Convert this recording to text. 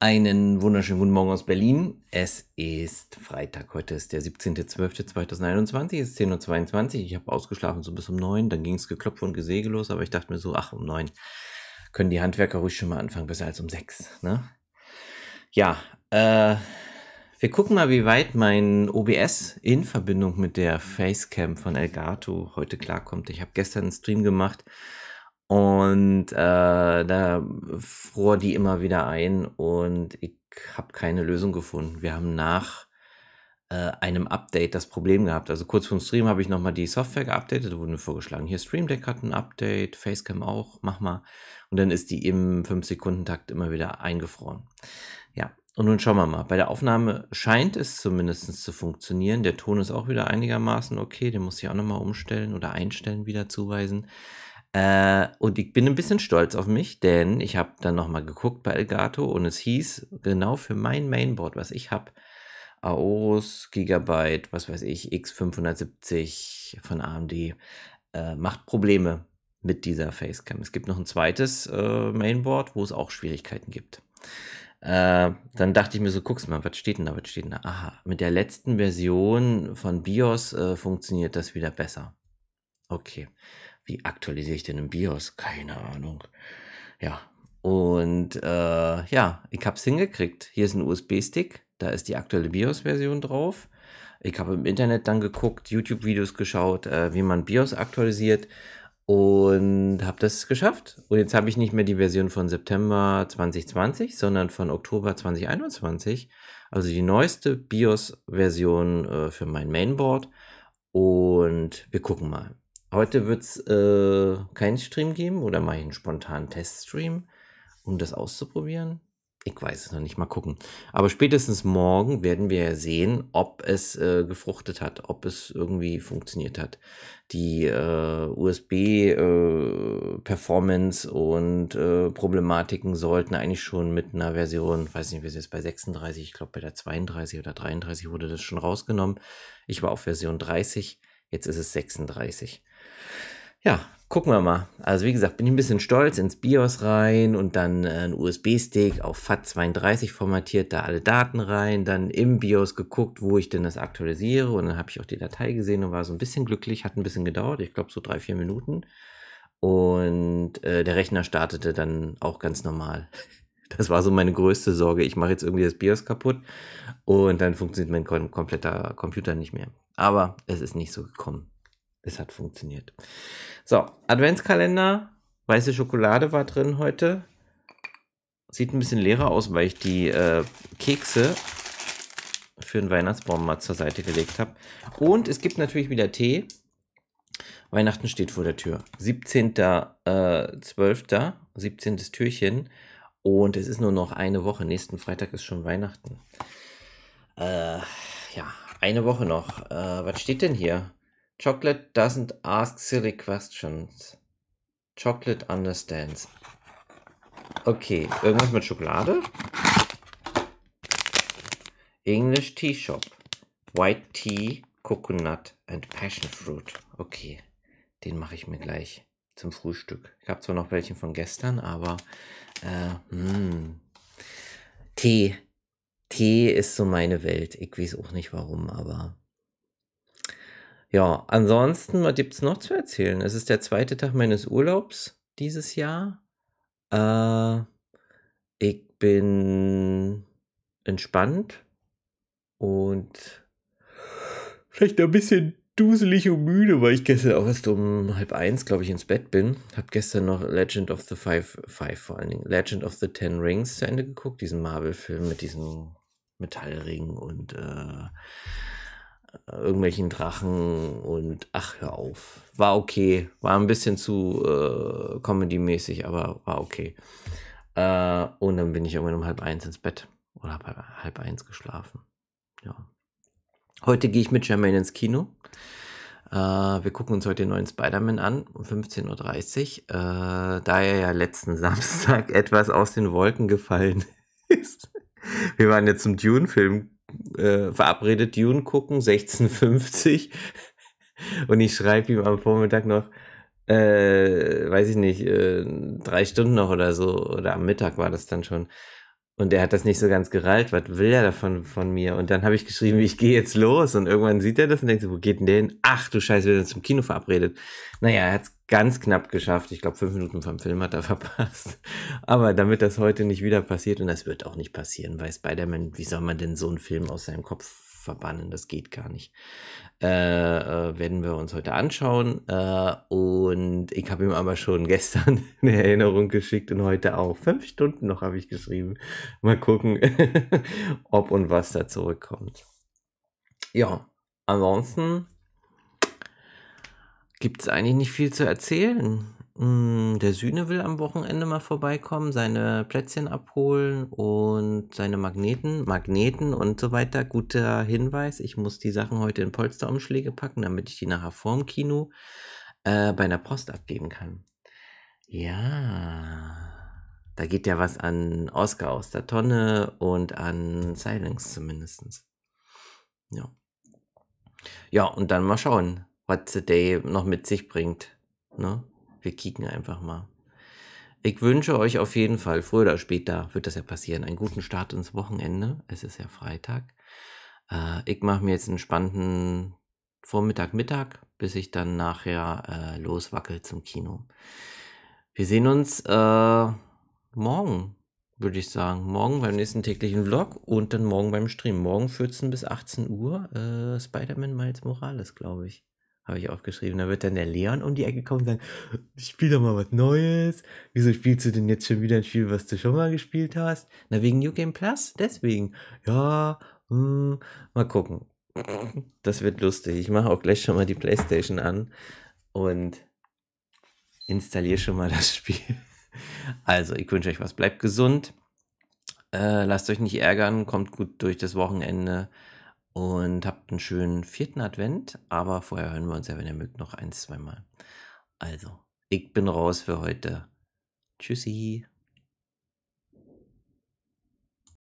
Einen wunderschönen guten Morgen aus Berlin. Es ist Freitag, heute ist der 17.12.2021, es ist 10.22 Uhr. Ich habe ausgeschlafen so bis um 9, dann ging es geklopft und Gesäge los, aber ich dachte mir so, ach, um 9 können die Handwerker ruhig schon mal anfangen, besser als um 6. Ne? Ja, äh, wir gucken mal, wie weit mein OBS in Verbindung mit der Facecam von Elgato heute klarkommt. Ich habe gestern einen Stream gemacht und äh, da fror die immer wieder ein und ich habe keine Lösung gefunden. Wir haben nach äh, einem Update das Problem gehabt. Also kurz vorm Stream habe ich nochmal die Software geupdatet, da wurde mir vorgeschlagen, hier Stream Deck hat ein Update, Facecam auch, mach mal. Und dann ist die im 5-Sekunden-Takt immer wieder eingefroren. Ja, und nun schauen wir mal. Bei der Aufnahme scheint es zumindest zu funktionieren. Der Ton ist auch wieder einigermaßen okay. Den muss ich auch nochmal umstellen oder einstellen, wieder zuweisen. Äh, und ich bin ein bisschen stolz auf mich, denn ich habe dann nochmal geguckt bei Elgato und es hieß, genau für mein Mainboard, was ich habe, Aorus, Gigabyte, was weiß ich, X570 von AMD, äh, macht Probleme mit dieser Facecam. Es gibt noch ein zweites äh, Mainboard, wo es auch Schwierigkeiten gibt. Äh, dann dachte ich mir so, guck's mal, was steht denn da, was steht denn da? Aha, mit der letzten Version von BIOS äh, funktioniert das wieder besser. Okay. Wie aktualisiere ich denn im BIOS? Keine Ahnung. Ja, und äh, ja, ich habe es hingekriegt. Hier ist ein USB-Stick, da ist die aktuelle BIOS-Version drauf. Ich habe im Internet dann geguckt, YouTube-Videos geschaut, äh, wie man BIOS aktualisiert und habe das geschafft. Und jetzt habe ich nicht mehr die Version von September 2020, sondern von Oktober 2021. Also die neueste BIOS-Version äh, für mein Mainboard. Und wir gucken mal. Heute wird es äh, keinen Stream geben oder mal einen spontanen Teststream, um das auszuprobieren. Ich weiß es noch nicht, mal gucken. Aber spätestens morgen werden wir sehen, ob es äh, gefruchtet hat, ob es irgendwie funktioniert hat. Die äh, USB-Performance äh, und äh, Problematiken sollten eigentlich schon mit einer Version, weiß nicht, wir sind jetzt bei 36, ich glaube bei der 32 oder 33 wurde das schon rausgenommen. Ich war auf Version 30, jetzt ist es 36. Ja, gucken wir mal. Also wie gesagt, bin ich ein bisschen stolz ins BIOS rein und dann äh, ein USB-Stick auf FAT32 formatiert, da alle Daten rein, dann im BIOS geguckt, wo ich denn das aktualisiere und dann habe ich auch die Datei gesehen und war so ein bisschen glücklich, hat ein bisschen gedauert, ich glaube so drei, vier Minuten. Und äh, der Rechner startete dann auch ganz normal. Das war so meine größte Sorge. Ich mache jetzt irgendwie das BIOS kaputt und dann funktioniert mein kompletter Computer nicht mehr. Aber es ist nicht so gekommen. Es hat funktioniert. So, Adventskalender. Weiße Schokolade war drin heute. Sieht ein bisschen leerer aus, weil ich die äh, Kekse für den Weihnachtsbaum mal zur Seite gelegt habe. Und es gibt natürlich wieder Tee. Weihnachten steht vor der Tür. 17.12. Äh, 17. Türchen. Und es ist nur noch eine Woche. Nächsten Freitag ist schon Weihnachten. Äh, ja, eine Woche noch. Äh, was steht denn hier? Chocolate doesn't ask silly questions. Chocolate understands. Okay, irgendwas mit Schokolade? English Tea Shop. White Tea, Coconut and Passion Fruit. Okay, den mache ich mir gleich zum Frühstück. Ich habe zwar noch welchen von gestern, aber äh, mh. Hm. Tee. Tee ist so meine Welt. Ich weiß auch nicht warum, aber ja, ansonsten, was gibt es noch zu erzählen? Es ist der zweite Tag meines Urlaubs dieses Jahr. Äh, ich bin entspannt und vielleicht ein bisschen duselig und müde, weil ich gestern auch erst um halb eins, glaube ich, ins Bett bin. Hab gestern noch Legend of the Five, Five vor allen Dingen, Legend of the Ten Rings zu Ende geguckt, diesen Marvel-Film mit diesem Metallring und äh, irgendwelchen Drachen und ach, hör auf. War okay. War ein bisschen zu äh, Comedy-mäßig, aber war okay. Äh, und dann bin ich irgendwann um halb eins ins Bett oder habe halb eins geschlafen. Ja. Heute gehe ich mit Jermaine ins Kino. Äh, wir gucken uns heute den neuen Spider-Man an um 15.30 Uhr. Äh, da er ja letzten Samstag etwas aus den Wolken gefallen ist. Wir waren jetzt zum Dune-Film äh, verabredet Dune gucken, 16.50 und ich schreibe ihm am Vormittag noch, äh, weiß ich nicht, äh, drei Stunden noch oder so, oder am Mittag war das dann schon. Und er hat das nicht so ganz gerallt, was will er davon von mir? Und dann habe ich geschrieben, ich gehe jetzt los. Und irgendwann sieht er das und denkt so, wo geht denn der hin? Ach du Scheiße, wir sind zum Kino verabredet. Naja, er hat es ganz knapp geschafft. Ich glaube, fünf Minuten vom Film hat er verpasst. Aber damit das heute nicht wieder passiert, und das wird auch nicht passieren, weiß Spider-Man, wie soll man denn so einen Film aus seinem Kopf verbannen, das geht gar nicht. Äh, äh, werden wir uns heute anschauen. Äh, und ich habe ihm aber schon gestern eine Erinnerung geschickt und heute auch. Fünf Stunden noch habe ich geschrieben. Mal gucken, ob und was da zurückkommt. Ja, ansonsten gibt es eigentlich nicht viel zu erzählen. Hm, der Sühne will am Wochenende mal vorbeikommen, seine Plätzchen abholen und seine Magneten, Magneten und so weiter. Guter Hinweis, ich muss die Sachen heute in Polsterumschläge packen, damit ich die nachher vorm Kino äh, bei der Post abgeben kann. Ja, da geht ja was an Oscar aus der Tonne und an Silence zumindest. Ja. Ja, und dann mal schauen, was day noch mit sich bringt. Ne? wir kicken einfach mal. Ich wünsche euch auf jeden Fall, früher oder später wird das ja passieren, einen guten Start ins Wochenende. Es ist ja Freitag. Äh, ich mache mir jetzt einen spannenden Vormittag, Mittag, bis ich dann nachher äh, loswackel zum Kino. Wir sehen uns äh, morgen, würde ich sagen. Morgen beim nächsten täglichen Vlog und dann morgen beim Stream. Morgen 14 bis 18 Uhr äh, Spider-Man Miles Morales, glaube ich habe ich aufgeschrieben. Da wird dann der Leon um die Ecke kommen und sagen, ich spiele doch mal was Neues. Wieso spielst du denn jetzt schon wieder ein Spiel, was du schon mal gespielt hast? Na, wegen New Game Plus? Deswegen. Ja, hm, mal gucken. Das wird lustig. Ich mache auch gleich schon mal die Playstation an und installiere schon mal das Spiel. Also, ich wünsche euch was. Bleibt gesund. Äh, lasst euch nicht ärgern. Kommt gut durch das Wochenende und habt einen schönen vierten Advent. Aber vorher hören wir uns ja, wenn ihr mögt, noch ein, zwei Mal. Also, ich bin raus für heute. Tschüssi.